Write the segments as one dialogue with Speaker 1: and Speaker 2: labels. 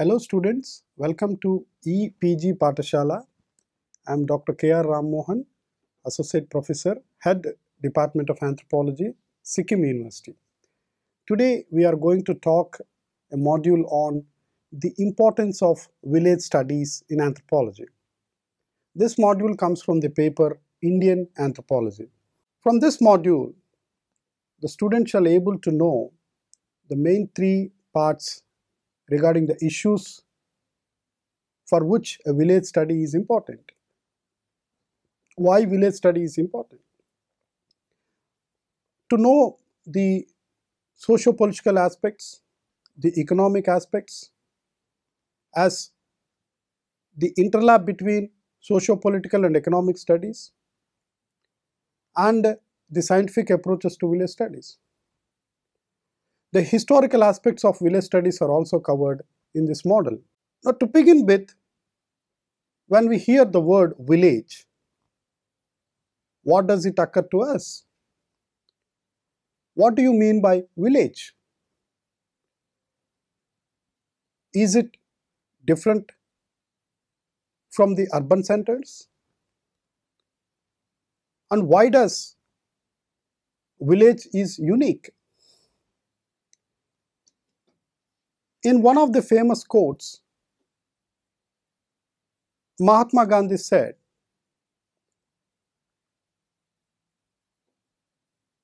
Speaker 1: Hello students, welcome to EPG Patashala. I am Dr. K.R. Ram Mohan, Associate Professor, Head Department of Anthropology, Sikkim University. Today we are going to talk a module on the importance of village studies in anthropology. This module comes from the paper Indian Anthropology. From this module, the student shall able to know the main three parts regarding the issues for which a village study is important. Why village study is important? To know the socio-political aspects, the economic aspects, as the interlap between socio-political and economic studies and the scientific approaches to village studies. The historical aspects of village studies are also covered in this model. Now to begin with, when we hear the word village, what does it occur to us? What do you mean by village? Is it different from the urban centers? And why does village is unique? In one of the famous quotes, Mahatma Gandhi said,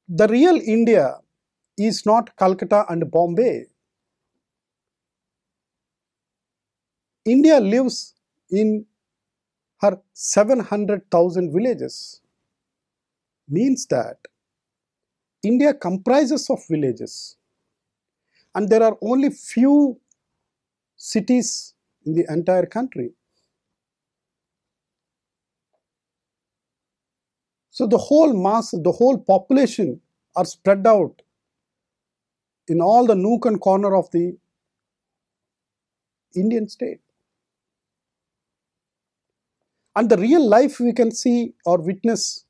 Speaker 1: The real India is not Calcutta and Bombay. India lives in her 700,000 villages. Means that India comprises of villages and there are only few cities in the entire country. So the whole mass, the whole population are spread out in all the nook and corner of the Indian state. And the real life we can see or witness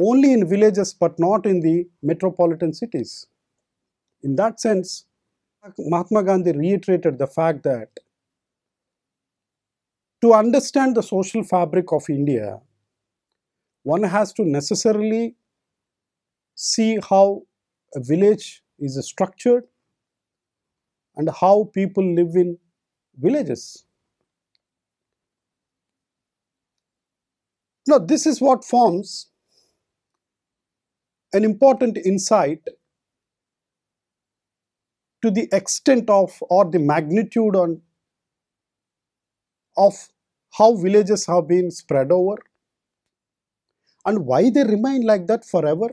Speaker 1: only in villages but not in the metropolitan cities. In that sense, Mahatma Gandhi reiterated the fact that to understand the social fabric of India, one has to necessarily see how a village is structured and how people live in villages. Now, this is what forms an important insight to the extent of or the magnitude on of how villages have been spread over and why they remain like that forever.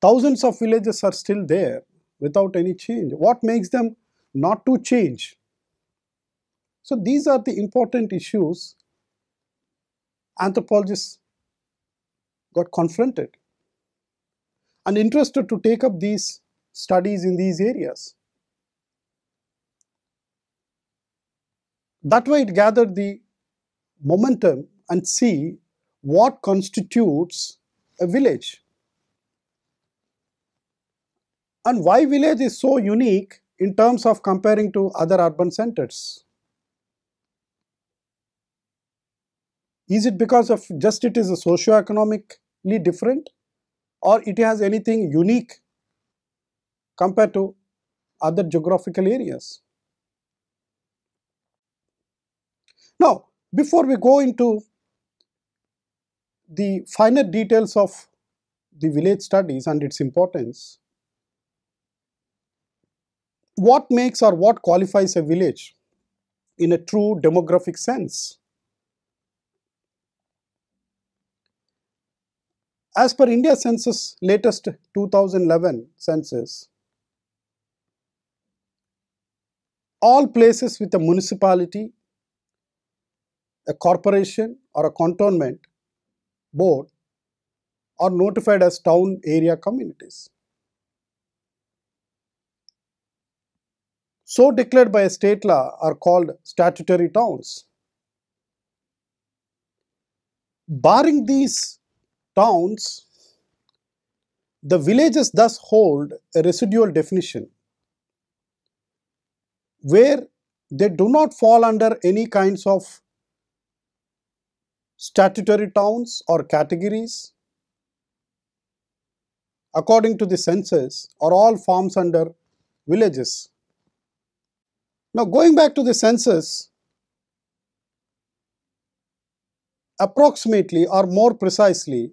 Speaker 1: Thousands of villages are still there without any change. What makes them not to change? So these are the important issues anthropologists got confronted and interested to take up these studies in these areas. That way it gathered the momentum and see what constitutes a village. And why village is so unique in terms of comparing to other urban centers. Is it because of just it is a socio-economically different? or it has anything unique compared to other geographical areas. Now, before we go into the finer details of the village studies and its importance, what makes or what qualifies a village in a true demographic sense? As per India census latest 2011 census, all places with a municipality, a corporation or a cantonment board are notified as town area communities. So declared by a state law are called statutory towns. Barring these towns, the villages thus hold a residual definition where they do not fall under any kinds of statutory towns or categories according to the census are all forms under villages. Now going back to the census, approximately or more precisely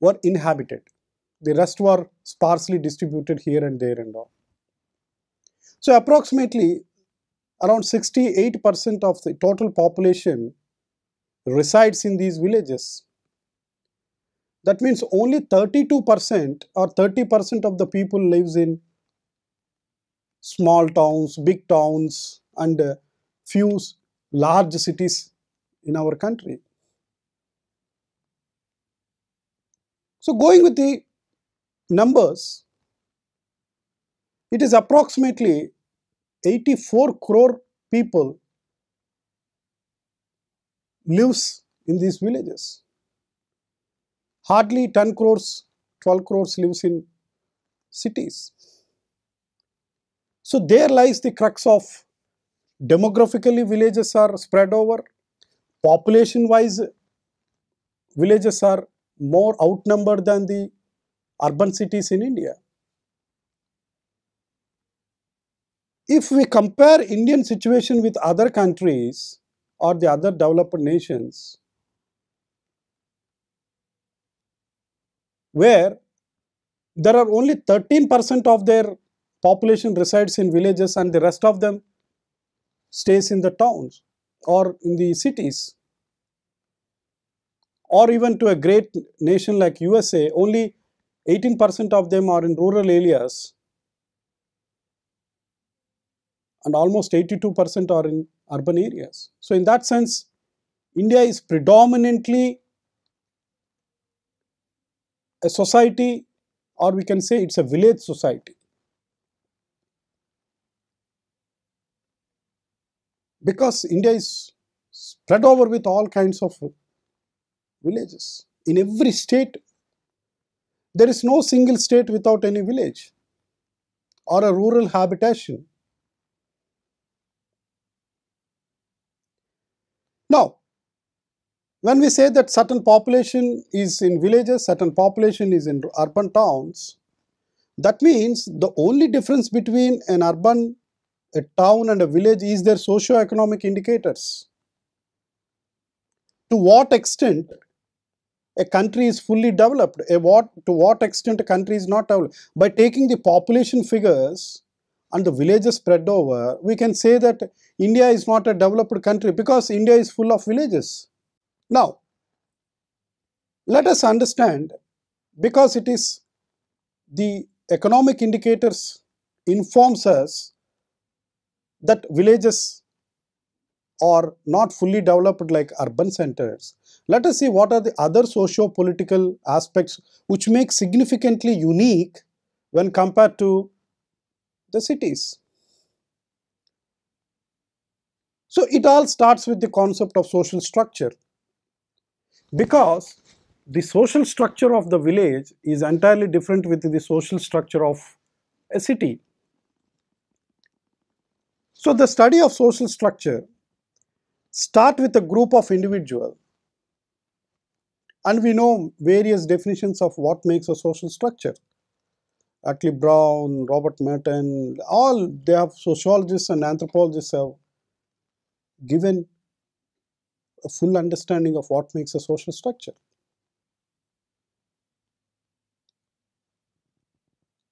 Speaker 1: were inhabited. The rest were sparsely distributed here and there and all. So approximately around 68% of the total population resides in these villages. That means only 32% or 30% of the people lives in small towns, big towns and uh, few large cities in our country. So going with the numbers, it is approximately 84 crore people lives in these villages. Hardly 10 crores, 12 crores lives in cities. So there lies the crux of demographically villages are spread over, population wise villages are more outnumbered than the urban cities in India. If we compare Indian situation with other countries or the other developed nations, where there are only 13% of their population resides in villages and the rest of them stays in the towns or in the cities or even to a great nation like USA, only 18% of them are in rural areas and almost 82% are in urban areas. So, in that sense, India is predominantly a society or we can say it's a village society. Because India is spread over with all kinds of villages. In every state, there is no single state without any village or a rural habitation. Now, when we say that certain population is in villages, certain population is in urban towns, that means the only difference between an urban, a town and a village is their socio-economic indicators. To what extent a country is fully developed, a what, to what extent a country is not developed. By taking the population figures and the villages spread over, we can say that India is not a developed country because India is full of villages. Now, let us understand because it is the economic indicators informs us that villages are not fully developed like urban centers let us see what are the other socio-political aspects which make significantly unique when compared to the cities. So it all starts with the concept of social structure because the social structure of the village is entirely different with the social structure of a city. So the study of social structure start with a group of individuals and we know various definitions of what makes a social structure. Atlee Brown, Robert Merton, all they have sociologists and anthropologists have given a full understanding of what makes a social structure.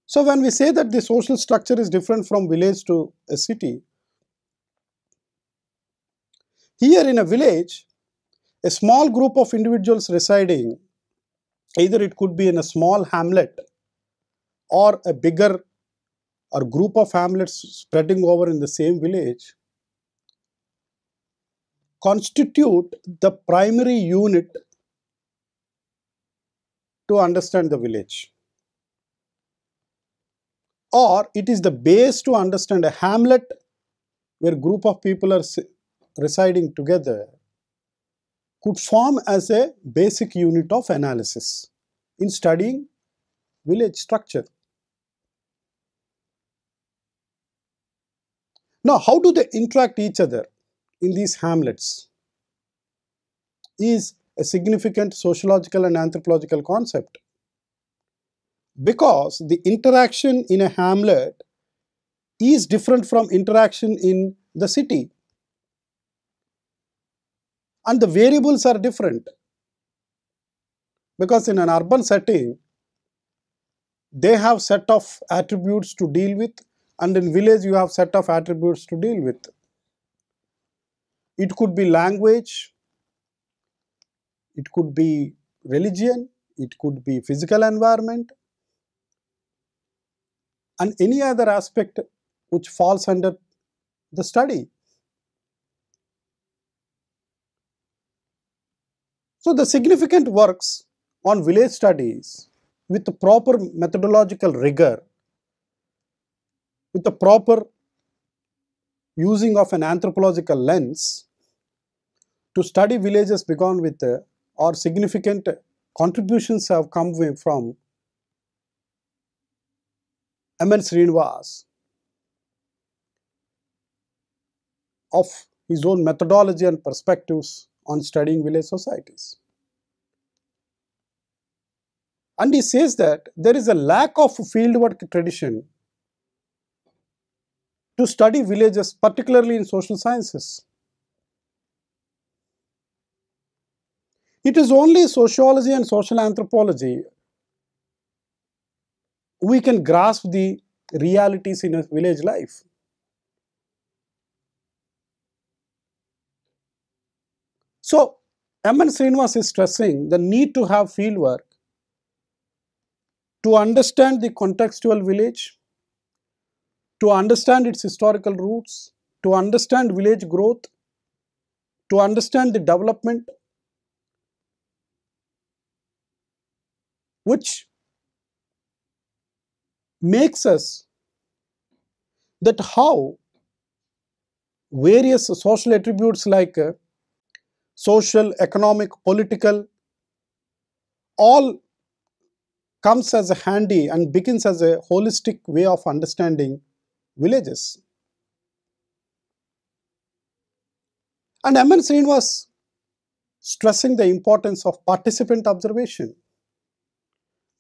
Speaker 1: So when we say that the social structure is different from village to a city, here in a village, a small group of individuals residing, either it could be in a small hamlet or a bigger or group of hamlets spreading over in the same village, constitute the primary unit to understand the village or it is the base to understand a hamlet where group of people are residing together could form as a basic unit of analysis in studying village structure. Now, how do they interact each other in these hamlets is a significant sociological and anthropological concept because the interaction in a hamlet is different from interaction in the city and the variables are different. Because in an urban setting, they have set of attributes to deal with and in village you have set of attributes to deal with. It could be language, it could be religion, it could be physical environment and any other aspect which falls under the study. So, the significant works on village studies with proper methodological rigor, with the proper using of an anthropological lens to study villages begun with uh, or significant contributions have come from M.N. Srinivas of his own methodology and perspectives on studying village societies. And he says that there is a lack of fieldwork tradition to study villages, particularly in social sciences. It is only sociology and social anthropology we can grasp the realities in a village life. So, M. N. Srinivas is stressing the need to have fieldwork to understand the contextual village, to understand its historical roots, to understand village growth, to understand the development which makes us that how various social attributes like uh, social, economic, political, all comes as a handy and begins as a holistic way of understanding villages. And M.N. was stressing the importance of participant observation,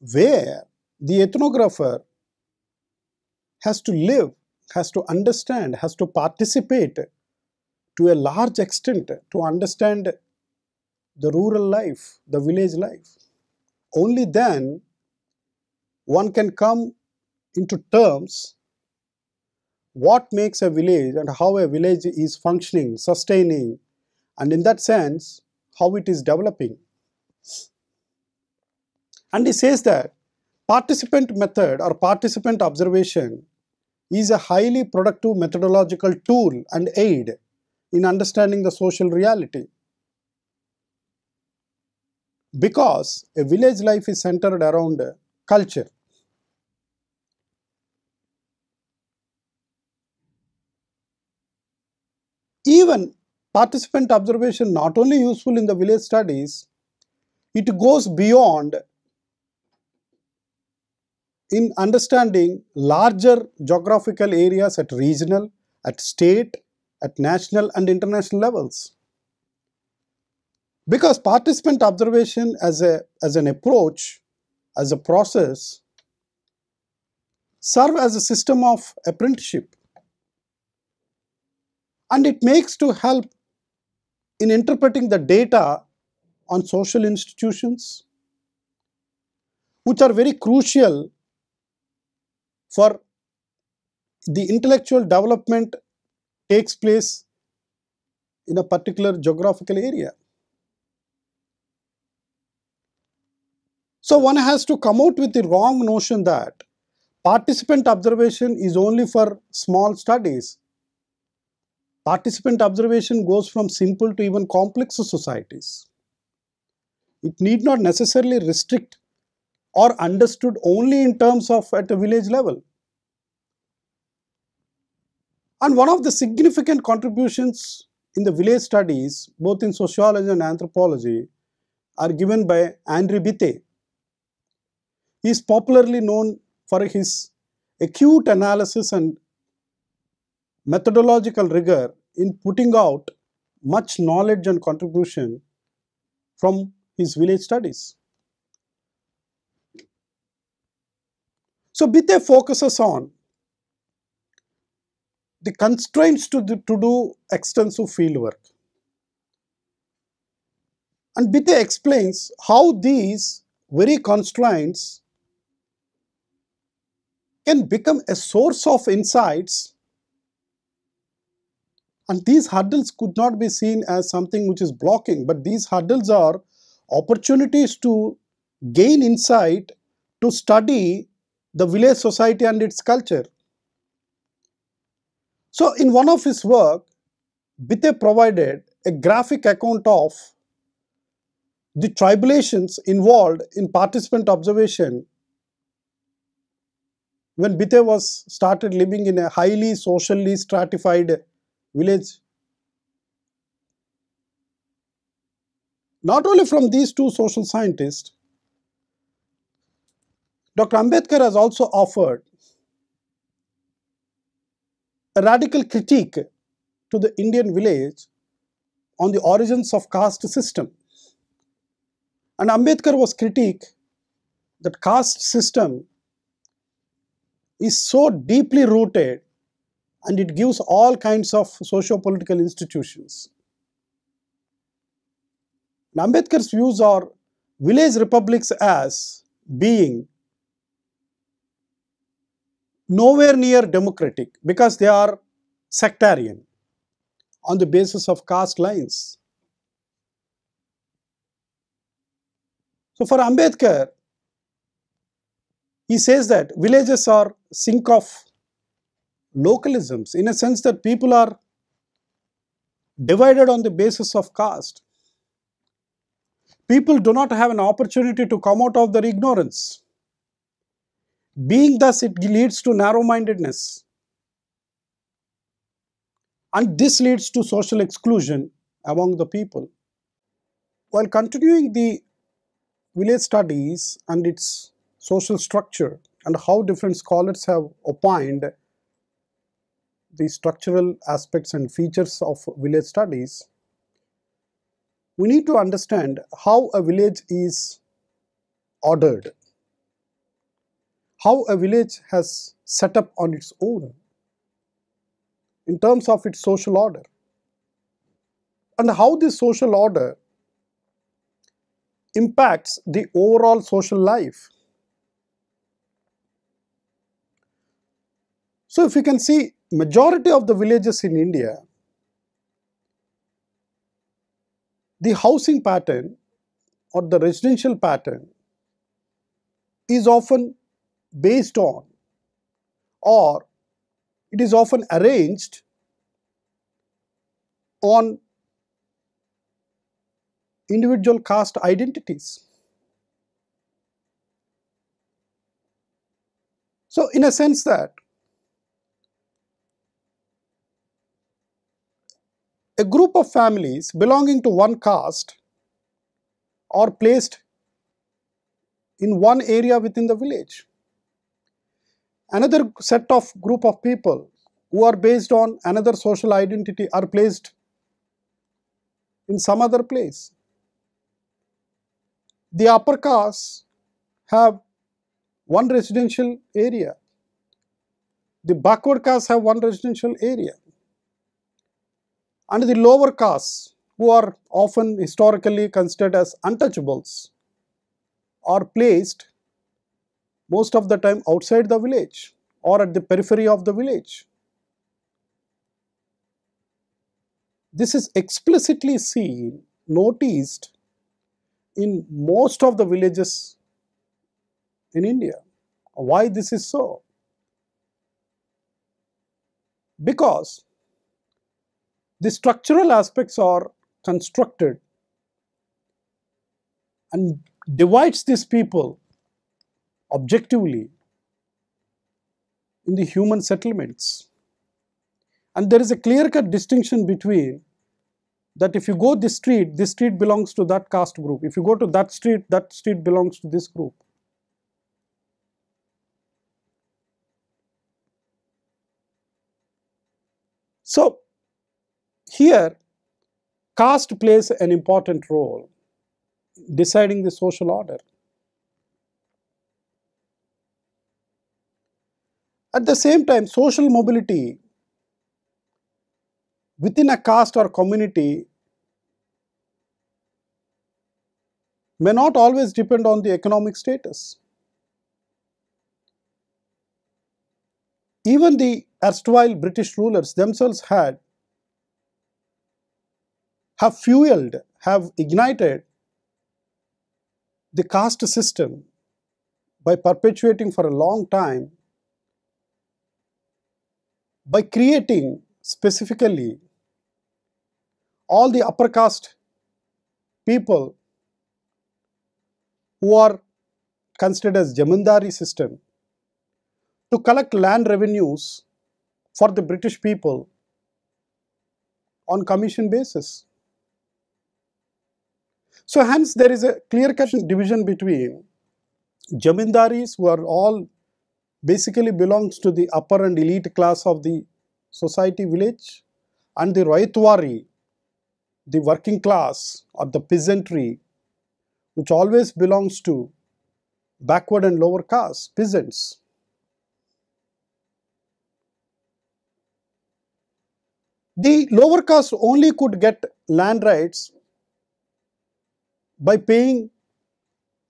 Speaker 1: where the ethnographer has to live, has to understand, has to participate to a large extent to understand the rural life, the village life. Only then one can come into terms what makes a village and how a village is functioning, sustaining, and in that sense, how it is developing. And he says that participant method or participant observation is a highly productive methodological tool and aid in understanding the social reality. Because a village life is centered around culture. Even participant observation not only useful in the village studies, it goes beyond in understanding larger geographical areas at regional, at state, at national and international levels. Because participant observation as, a, as an approach, as a process, serve as a system of apprenticeship. And it makes to help in interpreting the data on social institutions, which are very crucial for the intellectual development takes place in a particular geographical area. So one has to come out with the wrong notion that participant observation is only for small studies. Participant observation goes from simple to even complex societies. It need not necessarily restrict or understood only in terms of at a village level. And one of the significant contributions in the village studies, both in sociology and anthropology, are given by Andre Bite. He is popularly known for his acute analysis and methodological rigor in putting out much knowledge and contribution from his village studies. So Bite focuses on the constraints to, the, to do extensive field work. And Bitte explains how these very constraints can become a source of insights and these hurdles could not be seen as something which is blocking but these hurdles are opportunities to gain insight to study the village society and its culture so, in one of his work, Bite provided a graphic account of the tribulations involved in participant observation when Bite was started living in a highly socially stratified village. Not only from these two social scientists, Dr. Ambedkar has also offered a radical critique to the Indian village on the origins of caste system. And Ambedkar was critique that caste system is so deeply rooted and it gives all kinds of socio-political institutions. And Ambedkar's views are village republics as being nowhere near democratic because they are sectarian on the basis of caste lines. So for Ambedkar, he says that villages are sink of localisms in a sense that people are divided on the basis of caste. People do not have an opportunity to come out of their ignorance. Being thus, it leads to narrow mindedness. And this leads to social exclusion among the people. While continuing the village studies and its social structure and how different scholars have opined the structural aspects and features of village studies, we need to understand how a village is ordered how a village has set up on its own in terms of its social order and how this social order impacts the overall social life. So if you can see majority of the villages in India, the housing pattern or the residential pattern is often based on or it is often arranged on individual caste identities. So, in a sense that a group of families belonging to one caste are placed in one area within the village another set of group of people who are based on another social identity are placed in some other place. The upper castes have one residential area. The backward castes have one residential area. And the lower castes, who are often historically considered as untouchables, are placed most of the time outside the village or at the periphery of the village. This is explicitly seen, noticed in most of the villages in India. Why this is so? Because the structural aspects are constructed and divides these people objectively in the human settlements. And there is a clear-cut distinction between that if you go this street, this street belongs to that caste group. If you go to that street, that street belongs to this group. So, here caste plays an important role deciding the social order. At the same time, social mobility within a caste or community may not always depend on the economic status. Even the erstwhile British rulers themselves had have fueled, have ignited the caste system by perpetuating for a long time by creating specifically all the upper caste people who are considered as Jamindari system to collect land revenues for the British people on commission basis. So hence there is a clear cut division between Jamindaris who are all basically belongs to the upper and elite class of the society village and the Raitwari, the working class or the peasantry, which always belongs to backward and lower caste peasants. The lower caste only could get land rights by paying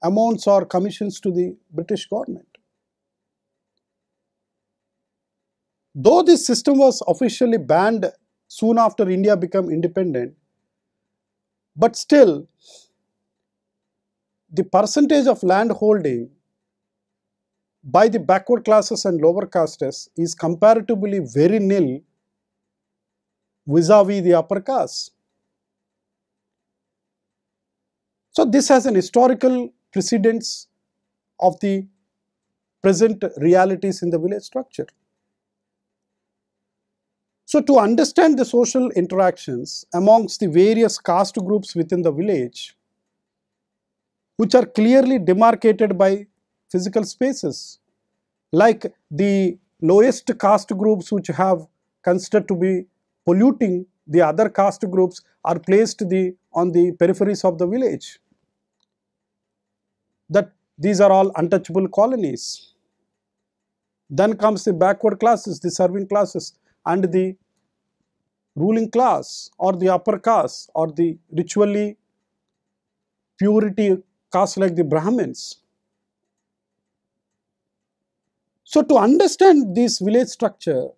Speaker 1: amounts or commissions to the British government. Though this system was officially banned soon after India became independent, but still the percentage of land holding by the backward classes and lower castes is comparatively very nil vis-a-vis -vis the upper caste. So this has an historical precedence of the present realities in the village structure. So to understand the social interactions amongst the various caste groups within the village, which are clearly demarcated by physical spaces, like the lowest caste groups which have considered to be polluting the other caste groups are placed the, on the peripheries of the village. That these are all untouchable colonies. Then comes the backward classes, the serving classes and the ruling class or the upper caste or the ritually purity caste like the Brahmins. So to understand this village structure,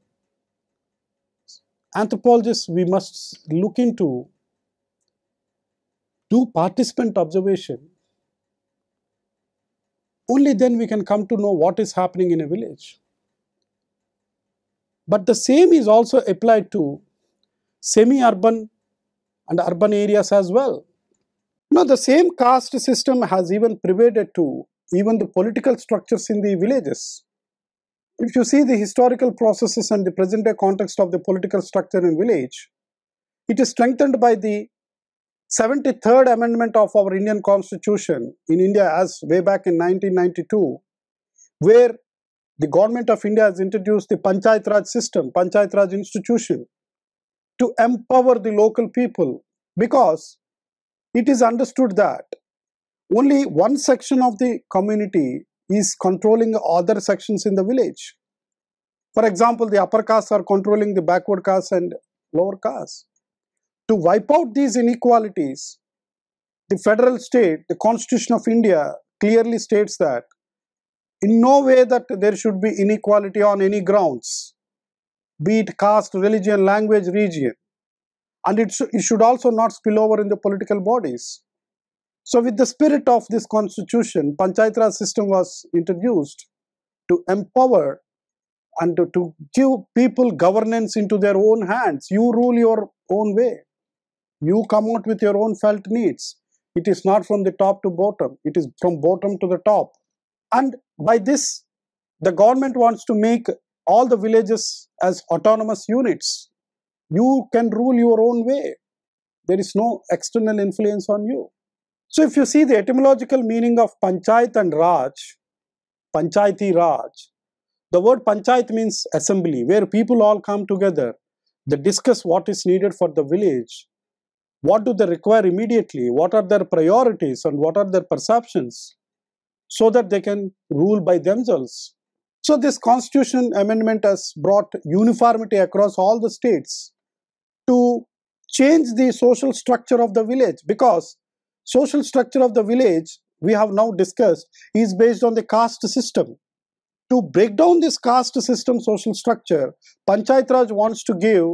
Speaker 1: anthropologists we must look into do participant observation only then we can come to know what is happening in a village. But the same is also applied to semi-urban and urban areas as well. Now the same caste system has even pervaded to even the political structures in the villages. If you see the historical processes and the present day context of the political structure in village, it is strengthened by the 73rd amendment of our Indian constitution in India as way back in 1992, where the government of India has introduced the Panchayat Raj system, Panchayat Raj institution, to empower the local people because it is understood that only one section of the community is controlling other sections in the village. For example, the upper castes are controlling the backward castes and lower castes. To wipe out these inequalities, the federal state, the constitution of India clearly states that in no way that there should be inequality on any grounds, be it caste, religion, language, region. And it, sh it should also not spill over in the political bodies. So with the spirit of this constitution, panchayatra system was introduced to empower and to, to give people governance into their own hands. You rule your own way. You come out with your own felt needs. It is not from the top to bottom. It is from bottom to the top. And by this, the government wants to make all the villages as autonomous units. You can rule your own way. There is no external influence on you. So if you see the etymological meaning of panchayat and raj, panchayati raj, the word panchayat means assembly, where people all come together. They discuss what is needed for the village, what do they require immediately, what are their priorities and what are their perceptions so that they can rule by themselves. So this constitution amendment has brought uniformity across all the states to change the social structure of the village because social structure of the village we have now discussed is based on the caste system. To break down this caste system social structure, Panchayat Raj wants to give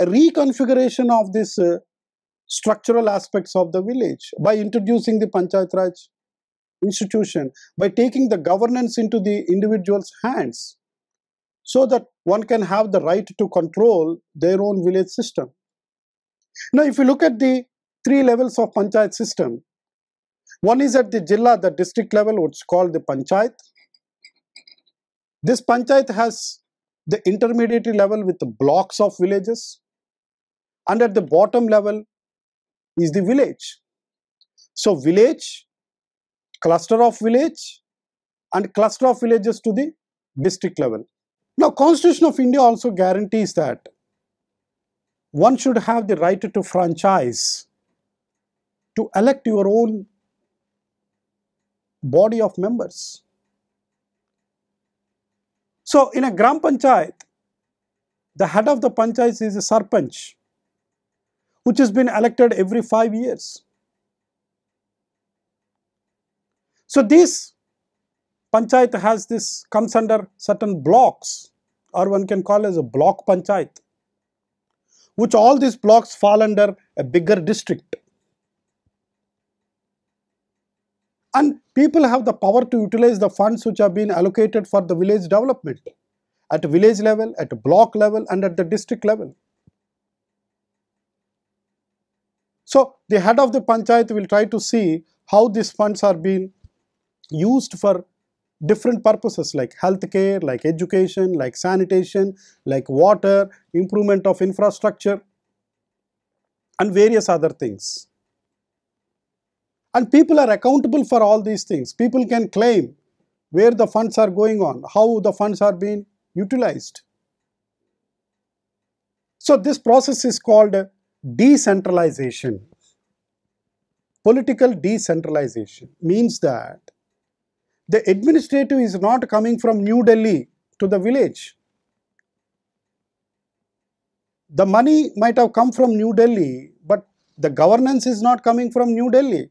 Speaker 1: a reconfiguration of this uh, structural aspects of the village by introducing the Panchayat Raj institution by taking the governance into the individual's hands so that one can have the right to control their own village system. Now, if you look at the three levels of panchayat system, one is at the jilla, the district level, what's called the panchayat. This panchayat has the intermediary level with the blocks of villages, and at the bottom level is the village. So, village cluster of village and cluster of villages to the district level. Now Constitution of India also guarantees that one should have the right to franchise to elect your own body of members. So in a Gram Panchayat, the head of the panchayat is a sarpanch, which has been elected every five years. So, this panchayat has this comes under certain blocks or one can call as a block panchayat which all these blocks fall under a bigger district. And people have the power to utilize the funds which have been allocated for the village development at village level, at block level and at the district level. So, the head of the panchayat will try to see how these funds are being used for different purposes like healthcare, like education, like sanitation, like water, improvement of infrastructure and various other things. And people are accountable for all these things. People can claim where the funds are going on, how the funds are being utilized. So this process is called decentralization. Political decentralization means that the administrative is not coming from New Delhi to the village. The money might have come from New Delhi, but the governance is not coming from New Delhi.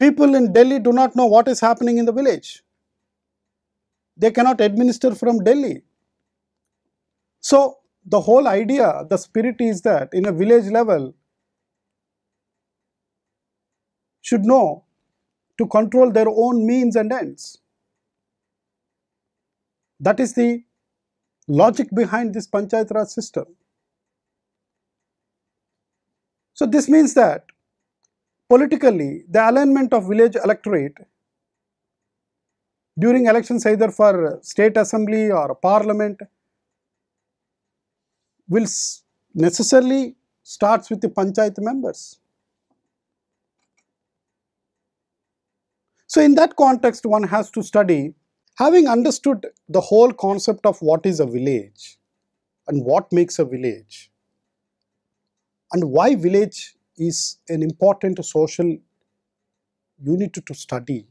Speaker 1: People in Delhi do not know what is happening in the village. They cannot administer from Delhi. So, the whole idea, the spirit is that in a village level, should know to control their own means and ends. That is the logic behind this Panchayat system. So this means that politically the alignment of village electorate during elections either for state assembly or parliament will necessarily starts with the panchayat members. So in that context, one has to study, having understood the whole concept of what is a village and what makes a village and why village is an important social unit to study.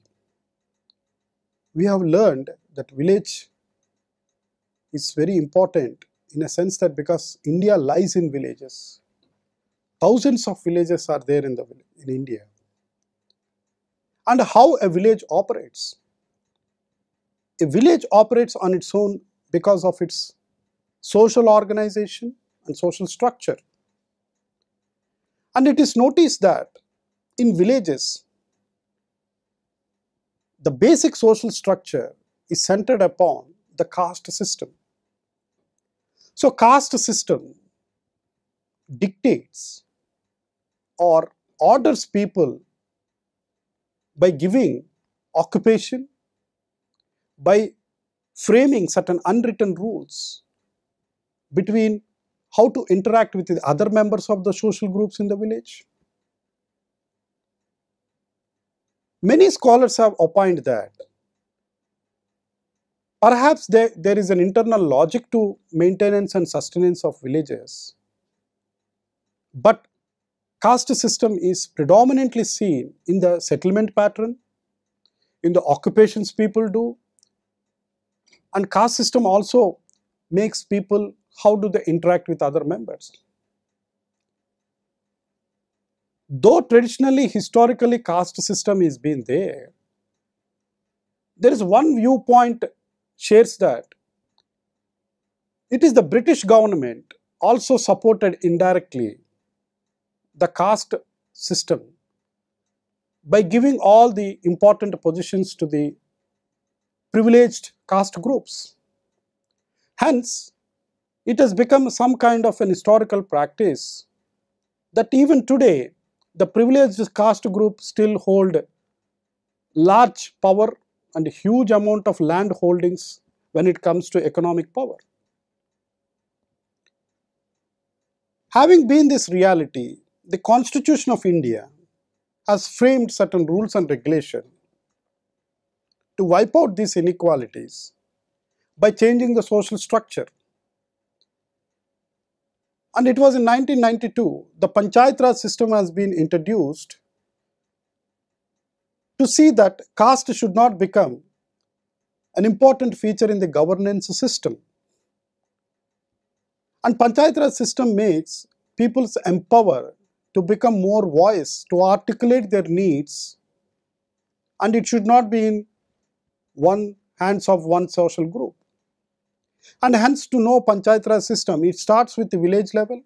Speaker 1: We have learned that village is very important in a sense that because India lies in villages, thousands of villages are there in, the, in India and how a village operates. A village operates on its own because of its social organization and social structure. And it is noticed that in villages, the basic social structure is centered upon the caste system. So caste system dictates or orders people by giving occupation, by framing certain unwritten rules between how to interact with the other members of the social groups in the village. Many scholars have opined that perhaps there, there is an internal logic to maintenance and sustenance of villages, but caste system is predominantly seen in the settlement pattern, in the occupations people do, and caste system also makes people how do they interact with other members. Though traditionally, historically, caste system has been there, there is one viewpoint shares that it is the British government also supported indirectly the caste system by giving all the important positions to the privileged caste groups. Hence, it has become some kind of an historical practice that even today the privileged caste group still hold large power and huge amount of land holdings when it comes to economic power. Having been this reality, the Constitution of India has framed certain rules and regulation to wipe out these inequalities by changing the social structure. And it was in 1992 the Panchayat system has been introduced to see that caste should not become an important feature in the governance system. And Panchayat system makes people's empower to become more voice, to articulate their needs, and it should not be in one hands of one social group. And hence to know panchayatra system, it starts with the village level,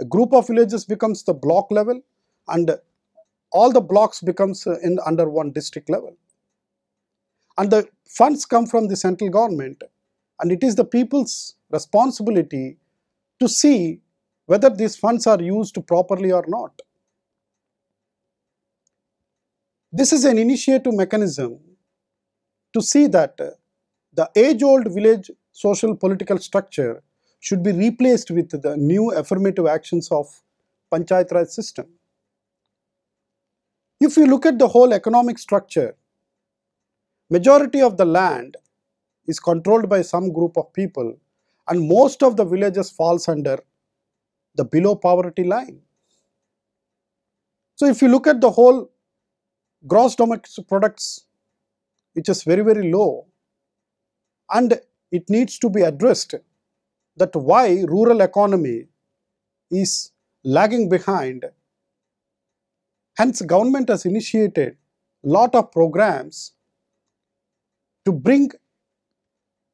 Speaker 1: a group of villages becomes the block level and all the blocks becomes uh, in under one district level. And the funds come from the central government and it is the people's responsibility to see whether these funds are used properly or not. This is an initiative mechanism to see that uh, the age-old village social political structure should be replaced with the new affirmative actions of Panchayat Raj system. If you look at the whole economic structure, majority of the land is controlled by some group of people and most of the villages falls under the below poverty line. So, if you look at the whole gross domestic products, which is very, very low, and it needs to be addressed that why rural economy is lagging behind. Hence, government has initiated lot of programs to bring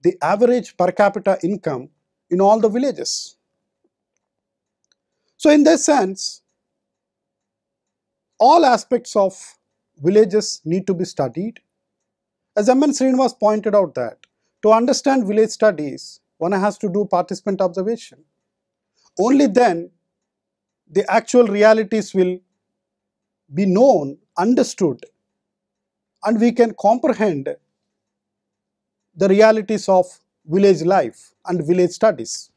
Speaker 1: the average per capita income in all the villages. So, in this sense, all aspects of villages need to be studied. As M. N. Srinivas pointed out that to understand village studies, one has to do participant observation. Only then the actual realities will be known, understood and we can comprehend the realities of village life and village studies.